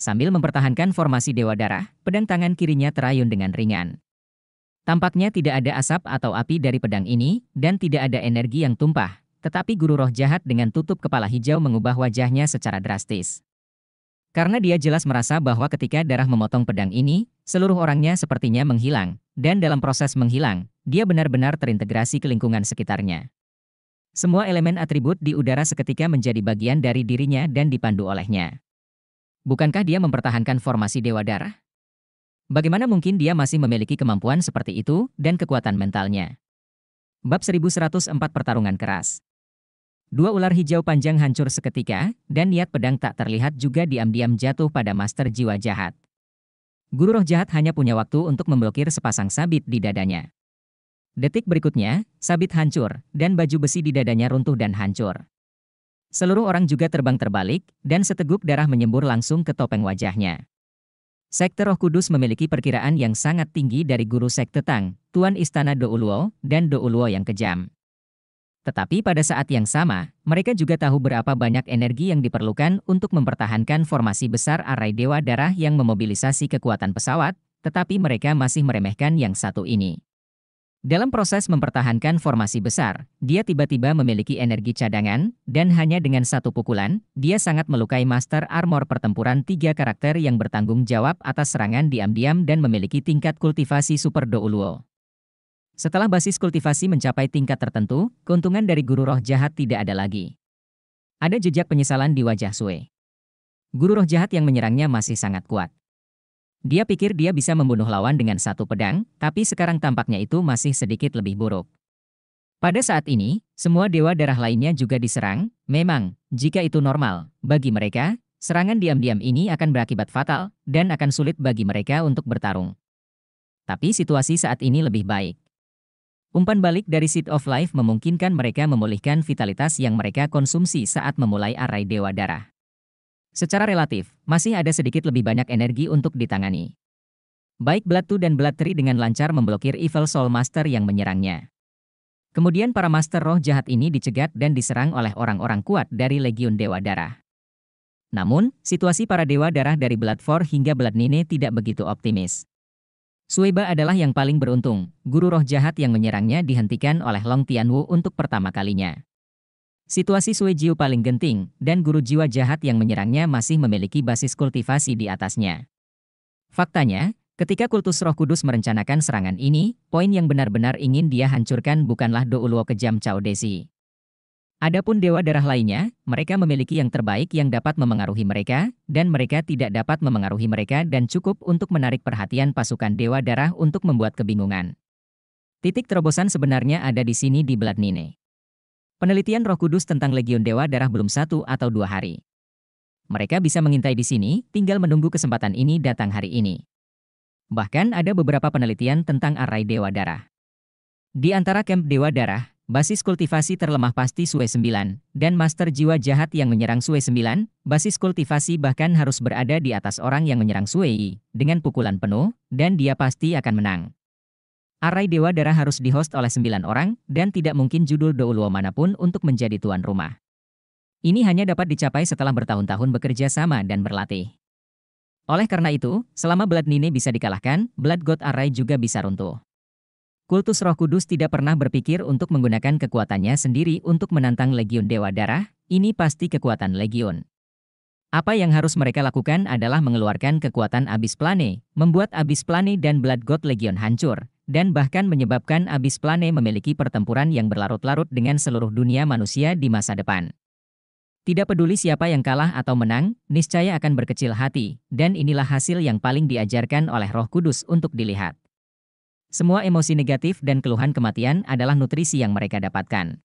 Sambil mempertahankan formasi dewa darah, pedang tangan kirinya terayun dengan ringan. Tampaknya tidak ada asap atau api dari pedang ini, dan tidak ada energi yang tumpah, tetapi guru roh jahat dengan tutup kepala hijau mengubah wajahnya secara drastis. Karena dia jelas merasa bahwa ketika darah memotong pedang ini, seluruh orangnya sepertinya menghilang, dan dalam proses menghilang, dia benar-benar terintegrasi ke lingkungan sekitarnya. Semua elemen atribut di udara seketika menjadi bagian dari dirinya dan dipandu olehnya. Bukankah dia mempertahankan formasi Dewa Darah? Bagaimana mungkin dia masih memiliki kemampuan seperti itu dan kekuatan mentalnya? Bab 1104 Pertarungan Keras Dua ular hijau panjang hancur seketika, dan niat pedang tak terlihat juga diam-diam jatuh pada master jiwa jahat. Guru roh jahat hanya punya waktu untuk memblokir sepasang sabit di dadanya. Detik berikutnya, sabit hancur, dan baju besi di dadanya runtuh dan hancur. Seluruh orang juga terbang terbalik, dan seteguk darah menyembur langsung ke topeng wajahnya. Sekte Roh Kudus memiliki perkiraan yang sangat tinggi dari guru sekte Tang, Tuan Istana Do Douluo, dan Do Douluo yang kejam. Tetapi pada saat yang sama, mereka juga tahu berapa banyak energi yang diperlukan untuk mempertahankan formasi besar arai Dewa Darah yang memobilisasi kekuatan pesawat, tetapi mereka masih meremehkan yang satu ini. Dalam proses mempertahankan formasi besar, dia tiba-tiba memiliki energi cadangan, dan hanya dengan satu pukulan, dia sangat melukai Master Armor pertempuran tiga karakter yang bertanggung jawab atas serangan diam-diam dan memiliki tingkat kultivasi Super Douluo. Setelah basis kultivasi mencapai tingkat tertentu, keuntungan dari guru roh jahat tidak ada lagi. Ada jejak penyesalan di wajah Sue. Guru roh jahat yang menyerangnya masih sangat kuat. Dia pikir dia bisa membunuh lawan dengan satu pedang, tapi sekarang tampaknya itu masih sedikit lebih buruk. Pada saat ini, semua dewa darah lainnya juga diserang. Memang, jika itu normal, bagi mereka, serangan diam-diam ini akan berakibat fatal dan akan sulit bagi mereka untuk bertarung. Tapi situasi saat ini lebih baik. Umpan balik dari Seed of Life memungkinkan mereka memulihkan vitalitas yang mereka konsumsi saat memulai arai dewa darah. Secara relatif, masih ada sedikit lebih banyak energi untuk ditangani. Baik Blood 2 dan Blood 3 dengan lancar memblokir Evil Soul Master yang menyerangnya. Kemudian para master roh jahat ini dicegat dan diserang oleh orang-orang kuat dari Legion Dewa Darah. Namun, situasi para Dewa Darah dari Blood 4 hingga Blood Nine tidak begitu optimis. Sueba adalah yang paling beruntung. Guru roh jahat yang menyerangnya dihentikan oleh Long Tianwu untuk pertama kalinya. Situasi Sui Jiu paling genting, dan guru jiwa jahat yang menyerangnya masih memiliki basis kultivasi di atasnya. Faktanya, ketika kultus roh kudus merencanakan serangan ini, poin yang benar-benar ingin dia hancurkan bukanlah Douluo kejam Cao Desi. Adapun dewa darah lainnya, mereka memiliki yang terbaik yang dapat memengaruhi mereka, dan mereka tidak dapat memengaruhi mereka dan cukup untuk menarik perhatian pasukan dewa darah untuk membuat kebingungan. Titik terobosan sebenarnya ada di sini di Blood Nine. Penelitian roh kudus tentang legion dewa darah belum satu atau dua hari. Mereka bisa mengintai di sini, tinggal menunggu kesempatan ini datang hari ini. Bahkan ada beberapa penelitian tentang arai dewa darah. Di antara kamp dewa darah, basis kultivasi terlemah pasti Sue 9, dan master jiwa jahat yang menyerang Sue 9, basis kultivasi bahkan harus berada di atas orang yang menyerang Sue I, dengan pukulan penuh, dan dia pasti akan menang. Arai Dewa Darah harus dihost oleh 9 orang, dan tidak mungkin judul Douluo manapun untuk menjadi tuan rumah. Ini hanya dapat dicapai setelah bertahun-tahun bekerja sama dan berlatih. Oleh karena itu, selama Blood Nine bisa dikalahkan, Blood God Arai juga bisa runtuh. Kultus Roh Kudus tidak pernah berpikir untuk menggunakan kekuatannya sendiri untuk menantang legion Dewa Darah, ini pasti kekuatan legion. Apa yang harus mereka lakukan adalah mengeluarkan kekuatan Abis Plane, membuat Abis Plane dan Blood God Legion hancur, dan bahkan menyebabkan Abis Plane memiliki pertempuran yang berlarut-larut dengan seluruh dunia manusia di masa depan. Tidak peduli siapa yang kalah atau menang, niscaya akan berkecil hati, dan inilah hasil yang paling diajarkan oleh Roh Kudus untuk dilihat. Semua emosi negatif dan keluhan kematian adalah nutrisi yang mereka dapatkan.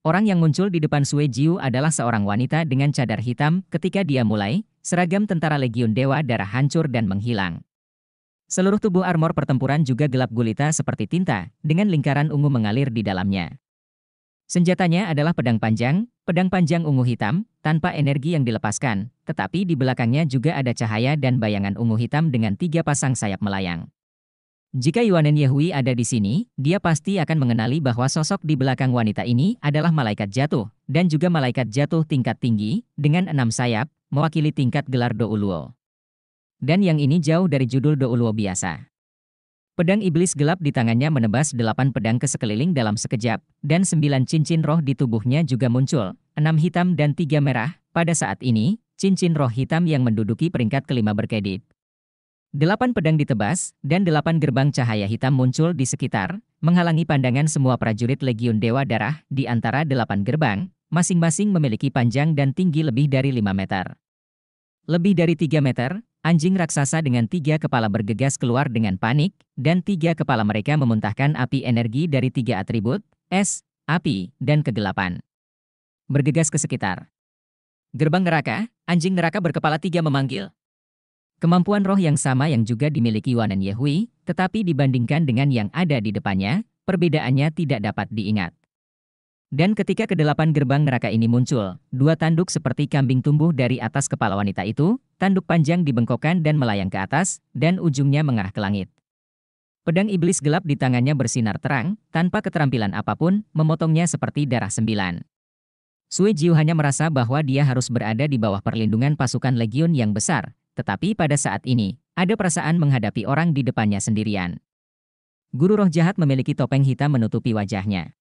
Orang yang muncul di depan Sue Jiu adalah seorang wanita dengan cadar hitam ketika dia mulai, seragam tentara legiun dewa darah hancur dan menghilang. Seluruh tubuh armor pertempuran juga gelap gulita seperti tinta, dengan lingkaran ungu mengalir di dalamnya. Senjatanya adalah pedang panjang, pedang panjang ungu hitam, tanpa energi yang dilepaskan, tetapi di belakangnya juga ada cahaya dan bayangan ungu hitam dengan tiga pasang sayap melayang. Jika Yuanen Yehui ada di sini, dia pasti akan mengenali bahwa sosok di belakang wanita ini adalah malaikat jatuh, dan juga malaikat jatuh tingkat tinggi, dengan enam sayap, mewakili tingkat gelar Douluo. Dan yang ini jauh dari judul Douluo biasa. Pedang iblis gelap di tangannya menebas delapan pedang ke sekeliling dalam sekejap, dan sembilan cincin roh di tubuhnya juga muncul, enam hitam dan tiga merah, pada saat ini, cincin roh hitam yang menduduki peringkat kelima berkedip, Delapan pedang ditebas, dan delapan gerbang cahaya hitam muncul di sekitar, menghalangi pandangan semua prajurit Legiun Dewa Darah di antara delapan gerbang, masing-masing memiliki panjang dan tinggi lebih dari lima meter. Lebih dari tiga meter, anjing raksasa dengan tiga kepala bergegas keluar dengan panik, dan tiga kepala mereka memuntahkan api energi dari tiga atribut, es, api, dan kegelapan. Bergegas ke sekitar. Gerbang neraka, anjing neraka berkepala tiga memanggil, Kemampuan roh yang sama yang juga dimiliki Wanan Yehui, tetapi dibandingkan dengan yang ada di depannya, perbedaannya tidak dapat diingat. Dan ketika kedelapan gerbang neraka ini muncul, dua tanduk seperti kambing tumbuh dari atas kepala wanita itu, tanduk panjang dibengkokkan dan melayang ke atas, dan ujungnya mengarah ke langit. Pedang iblis gelap di tangannya bersinar terang, tanpa keterampilan apapun, memotongnya seperti darah sembilan. Sui Jiu hanya merasa bahwa dia harus berada di bawah perlindungan pasukan legion yang besar, tetapi pada saat ini, ada perasaan menghadapi orang di depannya sendirian. Guru roh jahat memiliki topeng hitam menutupi wajahnya.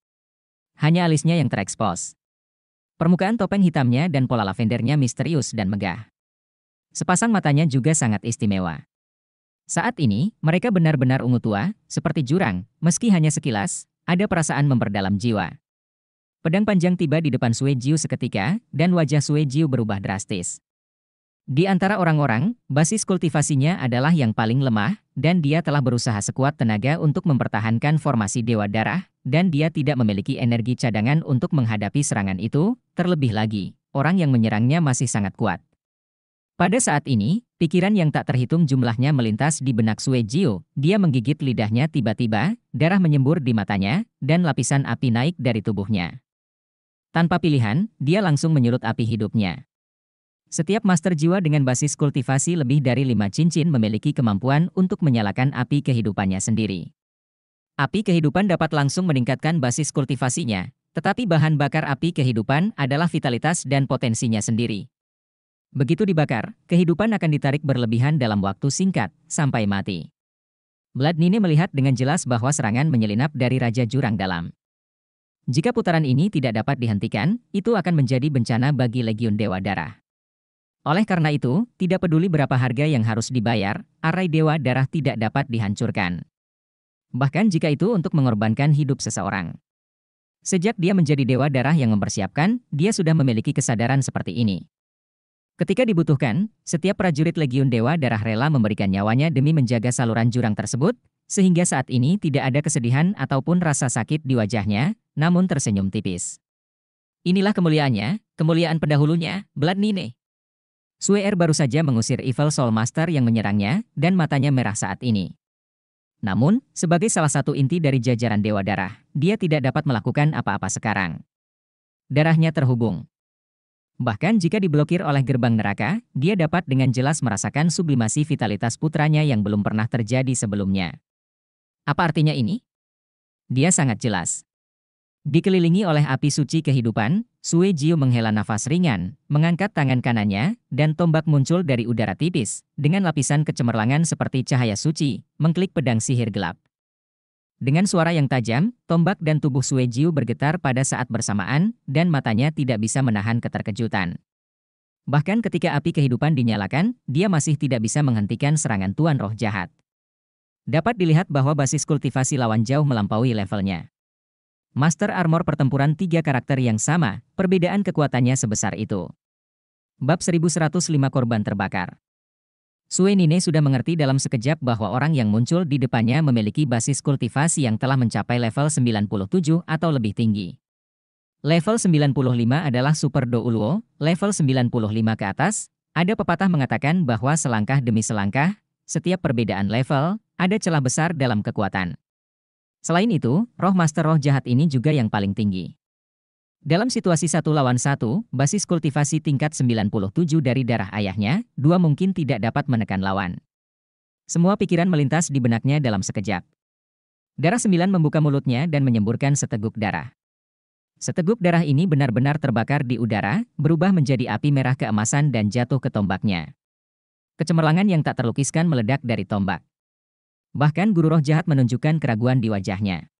Hanya alisnya yang terekspos. Permukaan topeng hitamnya dan pola lavendernya misterius dan megah. Sepasang matanya juga sangat istimewa. Saat ini, mereka benar-benar ungu tua, seperti jurang, meski hanya sekilas, ada perasaan memperdalam jiwa. Pedang panjang tiba di depan Sue Jiu seketika, dan wajah Sue Jiu berubah drastis. Di antara orang-orang, basis kultivasinya adalah yang paling lemah, dan dia telah berusaha sekuat tenaga untuk mempertahankan formasi Dewa Darah, dan dia tidak memiliki energi cadangan untuk menghadapi serangan itu, terlebih lagi, orang yang menyerangnya masih sangat kuat. Pada saat ini, pikiran yang tak terhitung jumlahnya melintas di benak Sue Jio, dia menggigit lidahnya tiba-tiba, darah menyembur di matanya, dan lapisan api naik dari tubuhnya. Tanpa pilihan, dia langsung menyulut api hidupnya. Setiap master jiwa dengan basis kultivasi lebih dari lima cincin memiliki kemampuan untuk menyalakan api kehidupannya sendiri. Api kehidupan dapat langsung meningkatkan basis kultivasinya, tetapi bahan bakar api kehidupan adalah vitalitas dan potensinya sendiri. Begitu dibakar, kehidupan akan ditarik berlebihan dalam waktu singkat, sampai mati. Blood Nini melihat dengan jelas bahwa serangan menyelinap dari Raja Jurang Dalam. Jika putaran ini tidak dapat dihentikan, itu akan menjadi bencana bagi Legion Dewa Darah. Oleh karena itu, tidak peduli berapa harga yang harus dibayar, arai dewa darah tidak dapat dihancurkan. Bahkan jika itu untuk mengorbankan hidup seseorang. Sejak dia menjadi dewa darah yang mempersiapkan, dia sudah memiliki kesadaran seperti ini. Ketika dibutuhkan, setiap prajurit legiun dewa darah rela memberikan nyawanya demi menjaga saluran jurang tersebut, sehingga saat ini tidak ada kesedihan ataupun rasa sakit di wajahnya, namun tersenyum tipis. Inilah kemuliaannya, kemuliaan pendahulunya, Blood Nine. Suer baru saja mengusir Evil Soul Master yang menyerangnya, dan matanya merah saat ini. Namun, sebagai salah satu inti dari jajaran Dewa Darah, dia tidak dapat melakukan apa-apa sekarang. Darahnya terhubung. Bahkan jika diblokir oleh gerbang neraka, dia dapat dengan jelas merasakan sublimasi vitalitas putranya yang belum pernah terjadi sebelumnya. Apa artinya ini? Dia sangat jelas. Dikelilingi oleh api suci kehidupan, Sui Jiu menghela nafas ringan, mengangkat tangan kanannya, dan tombak muncul dari udara tipis, dengan lapisan kecemerlangan seperti cahaya suci, mengklik pedang sihir gelap. Dengan suara yang tajam, tombak dan tubuh Sui Jiu bergetar pada saat bersamaan, dan matanya tidak bisa menahan keterkejutan. Bahkan ketika api kehidupan dinyalakan, dia masih tidak bisa menghentikan serangan Tuan Roh Jahat. Dapat dilihat bahwa basis kultivasi lawan jauh melampaui levelnya. Master Armor pertempuran tiga karakter yang sama, perbedaan kekuatannya sebesar itu. Bab 1105 Korban Terbakar Sue Nine sudah mengerti dalam sekejap bahwa orang yang muncul di depannya memiliki basis kultivasi yang telah mencapai level 97 atau lebih tinggi. Level 95 adalah Super Do Uluo, level 95 ke atas, ada pepatah mengatakan bahwa selangkah demi selangkah, setiap perbedaan level, ada celah besar dalam kekuatan. Selain itu, roh master roh jahat ini juga yang paling tinggi. Dalam situasi satu lawan satu, basis kultivasi tingkat 97 dari darah ayahnya, dua mungkin tidak dapat menekan lawan. Semua pikiran melintas di benaknya dalam sekejap. Darah sembilan membuka mulutnya dan menyemburkan seteguk darah. Seteguk darah ini benar-benar terbakar di udara, berubah menjadi api merah keemasan dan jatuh ke tombaknya. Kecemerlangan yang tak terlukiskan meledak dari tombak. Bahkan guru roh jahat menunjukkan keraguan di wajahnya.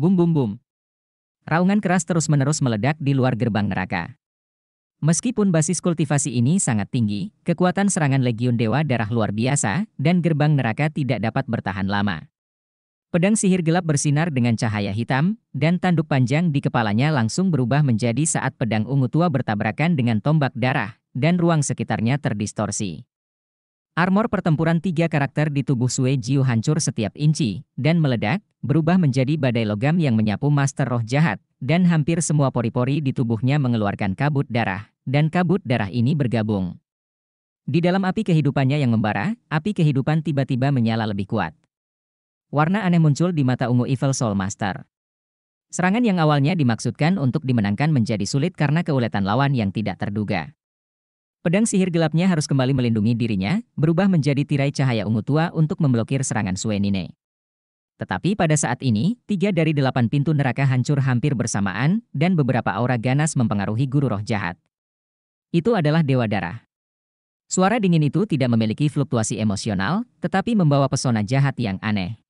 Bum bum bum. Raungan keras terus-menerus meledak di luar gerbang neraka. Meskipun basis kultivasi ini sangat tinggi, kekuatan serangan Legiun Dewa Darah luar biasa, dan gerbang neraka tidak dapat bertahan lama. Pedang sihir gelap bersinar dengan cahaya hitam, dan tanduk panjang di kepalanya langsung berubah menjadi saat pedang ungu tua bertabrakan dengan tombak darah, dan ruang sekitarnya terdistorsi. Armor pertempuran tiga karakter di tubuh Sue Jiu hancur setiap inci, dan meledak, berubah menjadi badai logam yang menyapu Master Roh Jahat, dan hampir semua pori-pori di tubuhnya mengeluarkan kabut darah, dan kabut darah ini bergabung. Di dalam api kehidupannya yang membara, api kehidupan tiba-tiba menyala lebih kuat. Warna aneh muncul di mata ungu Evil Soul Master. Serangan yang awalnya dimaksudkan untuk dimenangkan menjadi sulit karena keuletan lawan yang tidak terduga. Pedang sihir gelapnya harus kembali melindungi dirinya, berubah menjadi tirai cahaya ungu tua untuk memblokir serangan Suenine. Tetapi pada saat ini, tiga dari delapan pintu neraka hancur hampir bersamaan, dan beberapa aura ganas mempengaruhi guru roh jahat. Itu adalah Dewa Darah. Suara dingin itu tidak memiliki fluktuasi emosional, tetapi membawa pesona jahat yang aneh.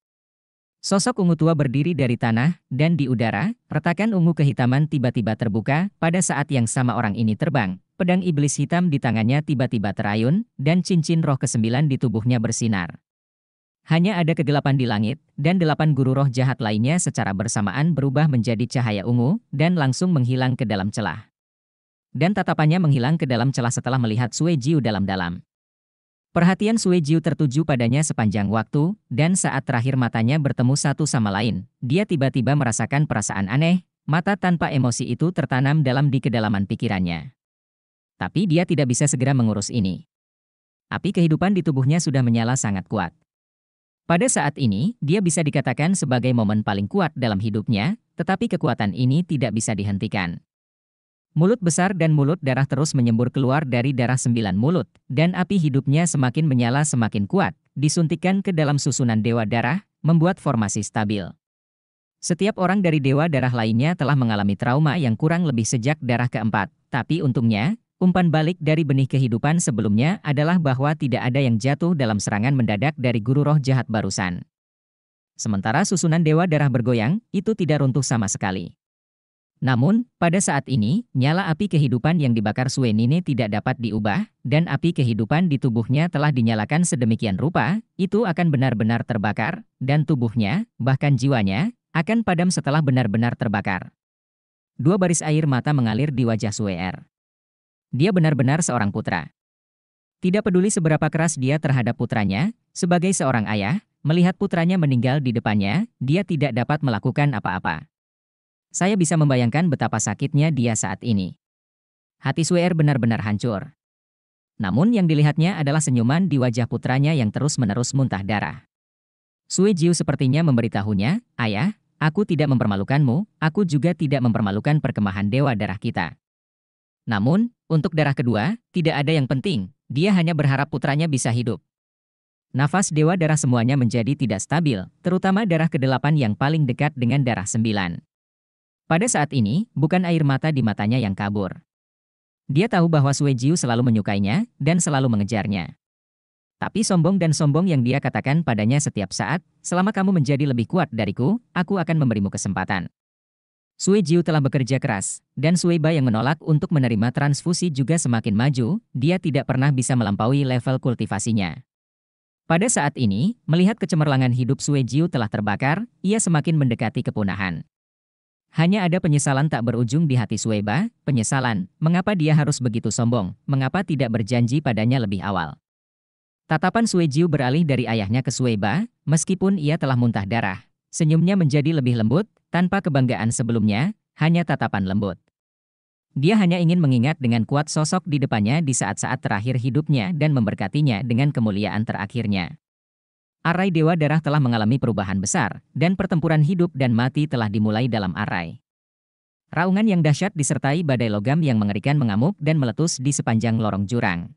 Sosok ungu tua berdiri dari tanah dan di udara, retakan ungu kehitaman tiba-tiba terbuka pada saat yang sama orang ini terbang. Pedang iblis hitam di tangannya tiba-tiba terayun, dan cincin roh ke kesembilan di tubuhnya bersinar. Hanya ada kegelapan di langit, dan delapan guru roh jahat lainnya secara bersamaan berubah menjadi cahaya ungu, dan langsung menghilang ke dalam celah. Dan tatapannya menghilang ke dalam celah setelah melihat Sue Jiu dalam-dalam. Perhatian Sue Jiu tertuju padanya sepanjang waktu, dan saat terakhir matanya bertemu satu sama lain, dia tiba-tiba merasakan perasaan aneh, mata tanpa emosi itu tertanam dalam di kedalaman pikirannya. Tapi dia tidak bisa segera mengurus ini. Api kehidupan di tubuhnya sudah menyala sangat kuat. Pada saat ini, dia bisa dikatakan sebagai momen paling kuat dalam hidupnya, tetapi kekuatan ini tidak bisa dihentikan. Mulut besar dan mulut darah terus menyembur keluar dari darah sembilan mulut, dan api hidupnya semakin menyala semakin kuat, disuntikan ke dalam susunan dewa darah, membuat formasi stabil. Setiap orang dari dewa darah lainnya telah mengalami trauma yang kurang lebih sejak darah keempat, tapi untungnya, umpan balik dari benih kehidupan sebelumnya adalah bahwa tidak ada yang jatuh dalam serangan mendadak dari guru roh jahat barusan. Sementara susunan dewa darah bergoyang, itu tidak runtuh sama sekali. Namun, pada saat ini, nyala api kehidupan yang dibakar Suenine tidak dapat diubah, dan api kehidupan di tubuhnya telah dinyalakan sedemikian rupa, itu akan benar-benar terbakar, dan tubuhnya, bahkan jiwanya, akan padam setelah benar-benar terbakar. Dua baris air mata mengalir di wajah Suer. Er. Dia benar-benar seorang putra. Tidak peduli seberapa keras dia terhadap putranya, sebagai seorang ayah, melihat putranya meninggal di depannya, dia tidak dapat melakukan apa-apa. Saya bisa membayangkan betapa sakitnya dia saat ini. Hati Suer benar-benar hancur. Namun yang dilihatnya adalah senyuman di wajah putranya yang terus-menerus muntah darah. Sui Jiu sepertinya memberitahunya, Ayah, aku tidak mempermalukanmu, aku juga tidak mempermalukan perkemahan dewa darah kita. Namun, untuk darah kedua, tidak ada yang penting, dia hanya berharap putranya bisa hidup. Nafas dewa darah semuanya menjadi tidak stabil, terutama darah kedelapan yang paling dekat dengan darah sembilan. Pada saat ini, bukan air mata di matanya yang kabur. Dia tahu bahwa Suejiu selalu menyukainya dan selalu mengejarnya. Tapi sombong dan sombong yang dia katakan padanya setiap saat, selama kamu menjadi lebih kuat dariku, aku akan memberimu kesempatan. Sui Jiu telah bekerja keras, dan Sui Ba yang menolak untuk menerima transfusi juga semakin maju, dia tidak pernah bisa melampaui level kultivasinya. Pada saat ini, melihat kecemerlangan hidup Sui Jiu telah terbakar, ia semakin mendekati kepunahan. Hanya ada penyesalan tak berujung di hati Sueba, penyesalan, mengapa dia harus begitu sombong, mengapa tidak berjanji padanya lebih awal. Tatapan Suejiu beralih dari ayahnya ke Sueba, meskipun ia telah muntah darah. Senyumnya menjadi lebih lembut, tanpa kebanggaan sebelumnya, hanya tatapan lembut. Dia hanya ingin mengingat dengan kuat sosok di depannya di saat-saat terakhir hidupnya dan memberkatinya dengan kemuliaan terakhirnya. Arai Dewa Darah telah mengalami perubahan besar, dan pertempuran hidup dan mati telah dimulai dalam arai. Raungan yang dahsyat disertai badai logam yang mengerikan mengamuk dan meletus di sepanjang lorong jurang.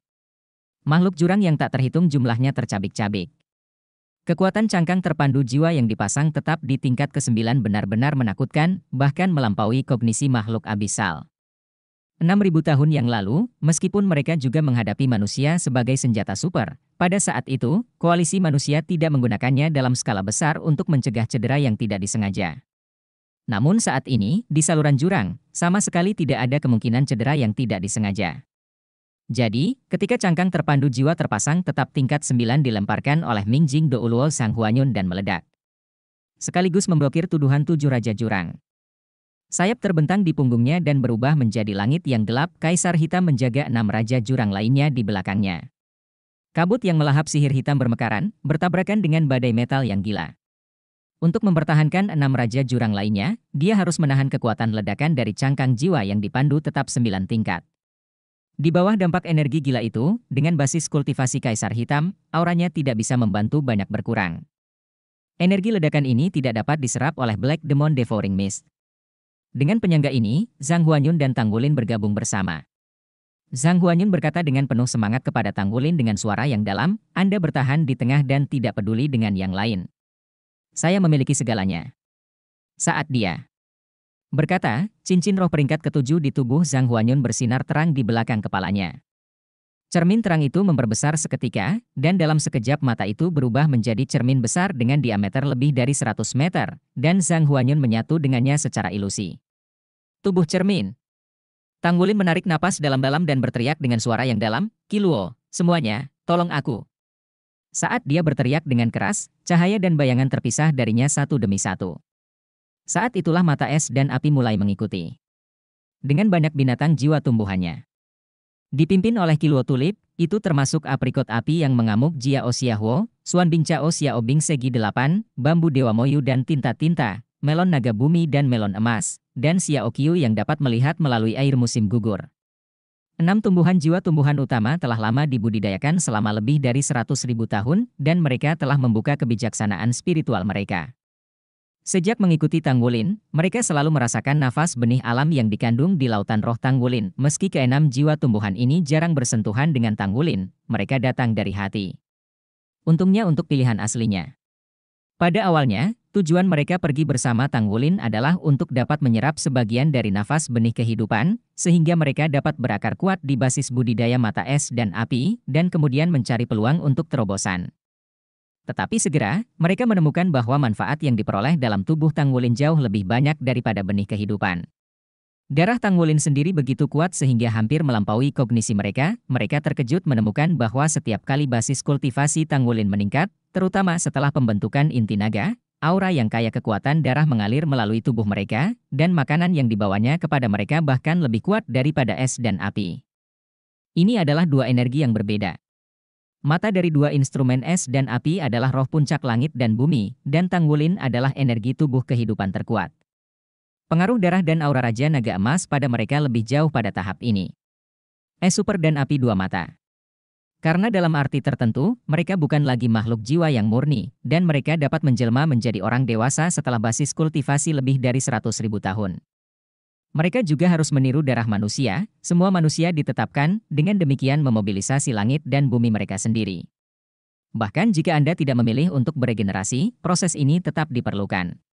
Makhluk jurang yang tak terhitung jumlahnya tercabik-cabik. Kekuatan cangkang terpandu jiwa yang dipasang tetap di tingkat kesembilan benar-benar menakutkan, bahkan melampaui kognisi makhluk abisal. 6.000 tahun yang lalu, meskipun mereka juga menghadapi manusia sebagai senjata super, pada saat itu, koalisi manusia tidak menggunakannya dalam skala besar untuk mencegah cedera yang tidak disengaja. Namun saat ini, di saluran jurang, sama sekali tidak ada kemungkinan cedera yang tidak disengaja. Jadi, ketika cangkang terpandu jiwa terpasang tetap tingkat 9 dilemparkan oleh Ming Jing Douluo Sang Huanyun dan meledak. Sekaligus memblokir tuduhan tujuh raja jurang. Sayap terbentang di punggungnya dan berubah menjadi langit yang gelap, Kaisar Hitam menjaga enam raja jurang lainnya di belakangnya. Kabut yang melahap sihir hitam bermekaran, bertabrakan dengan badai metal yang gila. Untuk mempertahankan enam raja jurang lainnya, dia harus menahan kekuatan ledakan dari cangkang jiwa yang dipandu tetap sembilan tingkat. Di bawah dampak energi gila itu, dengan basis kultivasi Kaisar Hitam, auranya tidak bisa membantu banyak berkurang. Energi ledakan ini tidak dapat diserap oleh Black Demon Devouring Mist, dengan penyangga ini, Zhang Huanyun dan Tang Wulin bergabung bersama. Zhang Huanyun berkata dengan penuh semangat kepada Tang Wulin dengan suara yang dalam, Anda bertahan di tengah dan tidak peduli dengan yang lain. Saya memiliki segalanya. Saat dia berkata, cincin roh peringkat ketujuh di tubuh Zhang Huanyun bersinar terang di belakang kepalanya. Cermin terang itu memperbesar seketika, dan dalam sekejap mata itu berubah menjadi cermin besar dengan diameter lebih dari 100 meter, dan Zhang Huanyun menyatu dengannya secara ilusi. Tubuh cermin. Tang Wulin menarik napas dalam-dalam dan berteriak dengan suara yang dalam, Kiluo, semuanya, tolong aku. Saat dia berteriak dengan keras, cahaya dan bayangan terpisah darinya satu demi satu. Saat itulah mata es dan api mulai mengikuti. Dengan banyak binatang jiwa tumbuhannya. Dipimpin oleh Kiluo Tulip, itu termasuk aprikot api yang mengamuk Jia Osiahwo, Suan Bingcao O Bing Segi delapan, Bambu Dewa Moyu dan Tinta-Tinta, Melon Naga Bumi dan Melon Emas, dan Xiao Qiu yang dapat melihat melalui air musim gugur. Enam tumbuhan jiwa tumbuhan utama telah lama dibudidayakan selama lebih dari seratus ribu tahun, dan mereka telah membuka kebijaksanaan spiritual mereka. Sejak mengikuti Tanggulin, mereka selalu merasakan nafas benih alam yang dikandung di lautan roh Tanggulin. Meski keenam jiwa tumbuhan ini jarang bersentuhan dengan Tanggulin, mereka datang dari hati. Untungnya untuk pilihan aslinya. Pada awalnya, tujuan mereka pergi bersama Tanggulin adalah untuk dapat menyerap sebagian dari nafas benih kehidupan, sehingga mereka dapat berakar kuat di basis budidaya mata es dan api, dan kemudian mencari peluang untuk terobosan. Tetapi segera, mereka menemukan bahwa manfaat yang diperoleh dalam tubuh Tangwulin jauh lebih banyak daripada benih kehidupan. Darah Tangwulin sendiri begitu kuat sehingga hampir melampaui kognisi mereka, mereka terkejut menemukan bahwa setiap kali basis kultivasi Tangwulin meningkat, terutama setelah pembentukan inti naga, aura yang kaya kekuatan darah mengalir melalui tubuh mereka, dan makanan yang dibawanya kepada mereka bahkan lebih kuat daripada es dan api. Ini adalah dua energi yang berbeda. Mata dari dua instrumen es dan api adalah roh puncak langit dan bumi, dan tanggulin adalah energi tubuh kehidupan terkuat. Pengaruh darah dan aura Raja Naga Emas pada mereka lebih jauh pada tahap ini. Es super dan api dua mata. Karena dalam arti tertentu, mereka bukan lagi makhluk jiwa yang murni, dan mereka dapat menjelma menjadi orang dewasa setelah basis kultivasi lebih dari 100.000 tahun. Mereka juga harus meniru darah manusia, semua manusia ditetapkan, dengan demikian memobilisasi langit dan bumi mereka sendiri. Bahkan jika Anda tidak memilih untuk beregenerasi, proses ini tetap diperlukan.